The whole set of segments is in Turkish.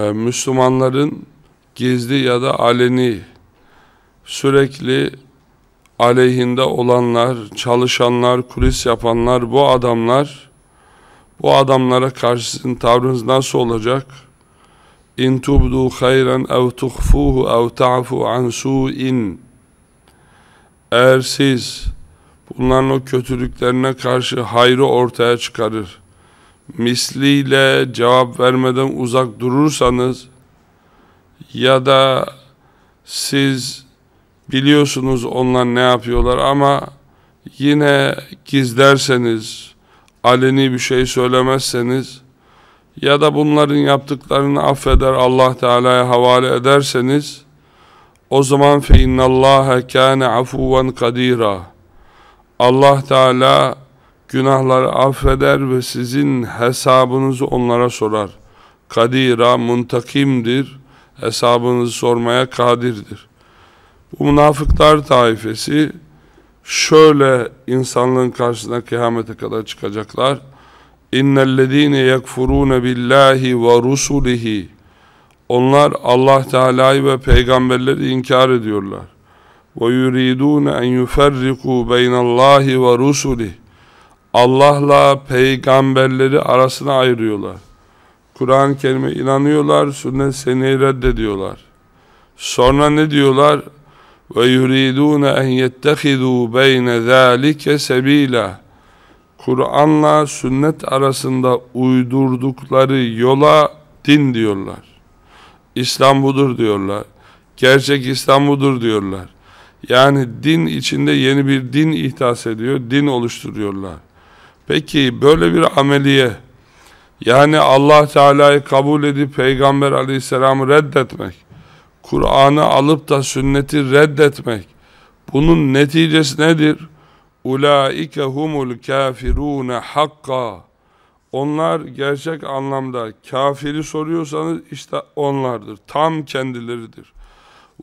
Ee, Müslümanların gizli ya da aleni sürekli aleyhinde olanlar, çalışanlar, kulis yapanlar bu adamlar bu adamlara karşı sizin tavrınız nasıl olacak? İn tubdu hayran ev tuhfuhu ev ta'fu an su'in Eğer siz bunların o kötülüklerine karşı hayrı ortaya çıkarır misliyle cevap vermeden uzak durursanız ya da siz biliyorsunuz onlar ne yapıyorlar ama yine gizlerseniz, aleni bir şey söylemezseniz ya da bunların yaptıklarını affeder Allah Teala'ya havale ederseniz o zaman fe innallaha kana afuwan kadira. Allah Teala Günahları affeder ve sizin hesabınızı onlara sorar. Kadira muntakimdir, hesabınızı sormaya kadirdir. Bu münafıklar taifesi şöyle insanlığın karşısına kıyamete kadar çıkacaklar. İnnellezîne yekfurûne billâhi ve rusulihi Onlar Allah Teala'yı ve peygamberleri inkar ediyorlar. Ve yuridûne en yuferrikû beynallahi ve rusulihi. Allah'la peygamberleri arasına ayırıyorlar. Kur'an-ı Kerim'e inanıyorlar, sünnet seni reddediyorlar. Sonra ne diyorlar? Ve yuridun en yettehidu beyne zalike sebila. Kur'an'la sünnet arasında uydurdukları yola din diyorlar. İslam budur diyorlar. Gerçek İslam budur diyorlar. Yani din içinde yeni bir din ihdas ediyor, din oluşturuyorlar. Peki böyle bir ameliye yani Allah Teala'yı kabul edip Peygamber Aleyhisselam'ı reddetmek, Kur'an'ı alıp da sünneti reddetmek bunun neticesi nedir? Ulaike humul kafirune hakka. Onlar gerçek anlamda kafiri soruyorsanız işte onlardır. Tam kendileridir.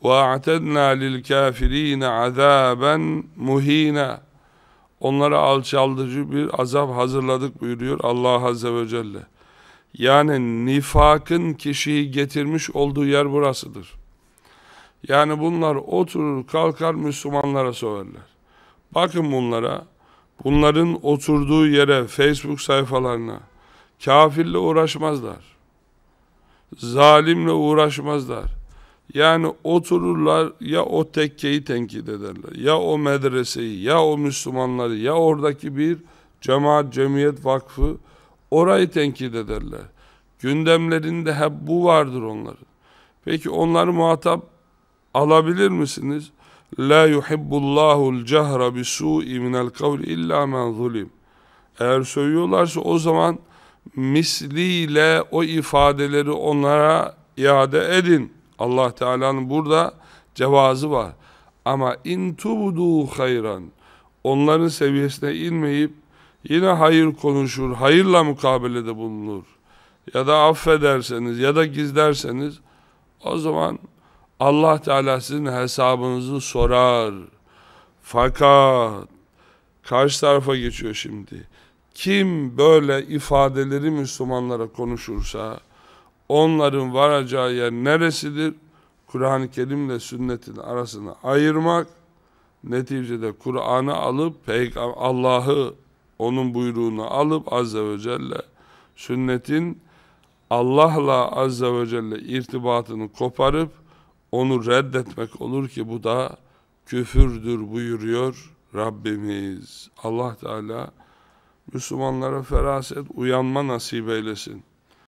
وَاَعْتَدْنَا kafirin عَذَابًا muhina. Onlara alçaldıcı bir azap hazırladık buyuruyor Allah Azze ve Celle. Yani nifakın kişiyi getirmiş olduğu yer burasıdır. Yani bunlar oturur kalkar Müslümanlara söverler. Bakın bunlara, bunların oturduğu yere, Facebook sayfalarına, kafirle uğraşmazlar. Zalimle uğraşmazlar. Yani otururlar ya o tekkeyi tenkit ederler, ya o medreseyi, ya o Müslümanları, ya oradaki bir cemaat, cemiyet vakfı orayı tenkit ederler. Gündemlerinde hep bu vardır onların. Peki onları muhatap alabilir misiniz? La yuhibbullahul cehra bi su'i minel kavli illa men zulim. Eğer söylüyorlarsa o zaman misliyle o ifadeleri onlara iade edin. Allah Teala'nın burada cevazı var. Ama in tubdu hayran onların seviyesine inmeyip yine hayır konuşur, hayırla mukabelede bulunur. Ya da affederseniz ya da gizlerseniz o zaman Allah Teala sizin hesabınızı sorar. Fakat karşı tarafa geçiyor şimdi. Kim böyle ifadeleri Müslümanlara konuşursa onların varacağı yer neresidir? Kur'an-ı Kerim ile sünnetin arasını ayırmak, neticede Kur'an'ı alıp Allah'ı onun buyruğunu alıp Azze ve Celle sünnetin Allah'la Azze ve Celle irtibatını koparıp onu reddetmek olur ki bu da küfürdür buyuruyor Rabbimiz. Allah Teala Müslümanlara feraset uyanma nasip eylesin.